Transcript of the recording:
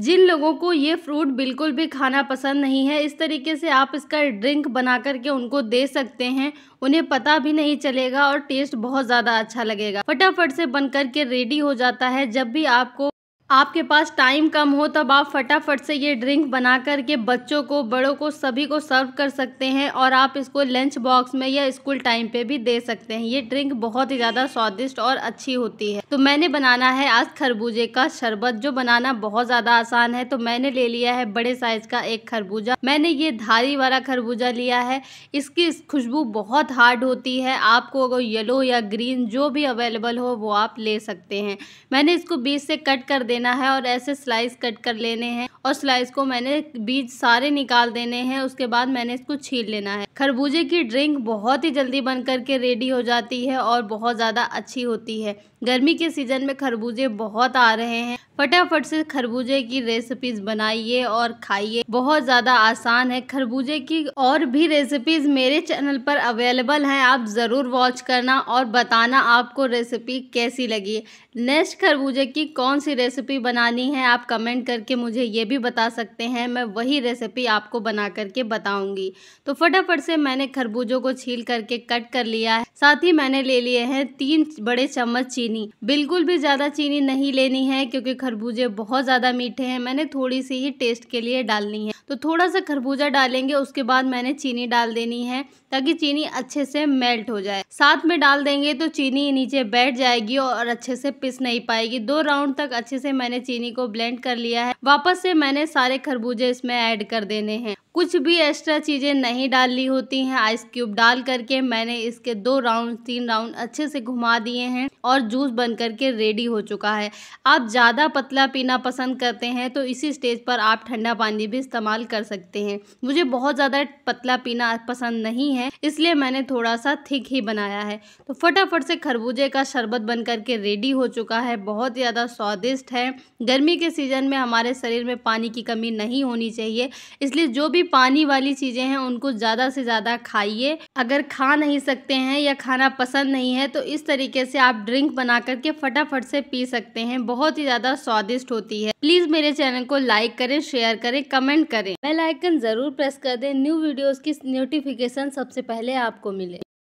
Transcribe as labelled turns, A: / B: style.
A: जिन लोगों को ये फ्रूट बिल्कुल भी खाना पसंद नहीं है इस तरीके से आप इसका ड्रिंक बना करके उनको दे सकते हैं उन्हें पता भी नहीं चलेगा और टेस्ट बहुत ज़्यादा अच्छा लगेगा फटाफट से बन करके रेडी हो जाता है जब भी आपको आपके पास टाइम कम हो तब आप फटाफट से ये ड्रिंक बना कर के बच्चों को बड़ों को सभी को सर्व कर सकते हैं और आप इसको लंच बॉक्स में या स्कूल टाइम पे भी दे सकते हैं ये ड्रिंक बहुत ही ज़्यादा स्वादिष्ट और अच्छी होती है तो मैंने बनाना है आज खरबूजे का शरबत जो बनाना बहुत ज़्यादा आसान है तो मैंने ले लिया है बड़े साइज़ का एक खरबूजा मैंने ये धारी वाला खरबूजा लिया है इसकी खुशबू बहुत हार्ड होती है आपको अगर येलो या ग्रीन जो भी अवेलेबल हो वो आप ले सकते हैं मैंने इसको बीच से कट कर देना लेना है और ऐसे स्लाइस कट कर लेने हैं और स्लाइस को मैंने बीज सारे निकाल देने हैं उसके बाद मैंने इसको छील लेना है खरबूजे की ड्रिंक बहुत ही जल्दी बन कर के रेडी हो जाती है और बहुत ज़्यादा अच्छी होती है गर्मी के सीज़न में खरबूजे बहुत आ रहे हैं फटाफट से खरबूजे की रेसिपीज बनाइए और खाइए बहुत ज़्यादा आसान है खरबूजे की और भी रेसिपीज मेरे चैनल पर अवेलेबल हैं आप ज़रूर वॉच करना और बताना आपको रेसिपी कैसी लगी नेक्स्ट खरबूजे की कौन सी रेसिपी बनानी है आप कमेंट करके मुझे ये भी बता सकते हैं मैं वही रेसिपी आपको बना करके बताऊँगी तो फटाफट से मैंने खरबूजों को छील करके कट कर लिया है साथ ही मैंने ले लिए हैं तीन बड़े चम्मच चीनी बिल्कुल भी ज़्यादा चीनी नहीं लेनी है क्योंकि खरबूजे बहुत ज़्यादा मीठे हैं मैंने थोड़ी सी ही टेस्ट के लिए डालनी है तो थोड़ा सा खरबूजा डालेंगे उसके बाद मैंने चीनी डाल देनी है ताकि चीनी अच्छे से मेल्ट हो जाए साथ में डाल देंगे तो चीनी नीचे बैठ जाएगी और अच्छे से पिस नहीं पाएगी दो राउंड तक अच्छे से मैंने चीनी को ब्लेंड कर लिया है वापस से मैंने सारे खरबूजे इसमें ऐड कर देने हैं कुछ भी एक्स्ट्रा चीज़ें नहीं डालनी होती हैं आइस क्यूब डाल करके मैंने इसके दो राउंड तीन राउंड अच्छे से घुमा दिए हैं और जूस बन करके रेडी हो चुका है आप ज़्यादा पतला पीना पसंद करते हैं तो इसी स्टेज पर आप ठंडा पानी भी इस्तेमाल कर सकते हैं मुझे बहुत ज़्यादा पतला पीना पसंद नहीं है इसलिए मैंने थोड़ा सा थिक ही बनाया है तो फटाफट से खरबूजे का शरबत बन करके रेडी हो चुका है बहुत ज़्यादा स्वादिष्ट है गर्मी के सीज़न में हमारे शरीर में पानी की कमी नहीं होनी चाहिए इसलिए जो भी भी पानी वाली चीज़ें हैं उनको ज़्यादा से ज़्यादा खाइए अगर खा नहीं सकते हैं या खाना पसंद नहीं है तो इस तरीके से आप ड्रिंक बना करके फटाफट से पी सकते हैं बहुत ही ज़्यादा स्वादिष्ट होती है प्लीज़ मेरे चैनल को लाइक करें शेयर करें कमेंट करें बेल आइकन ज़रूर प्रेस कर दें न्यू वीडियोज़ की नोटिफिकेशन सबसे पहले आपको मिले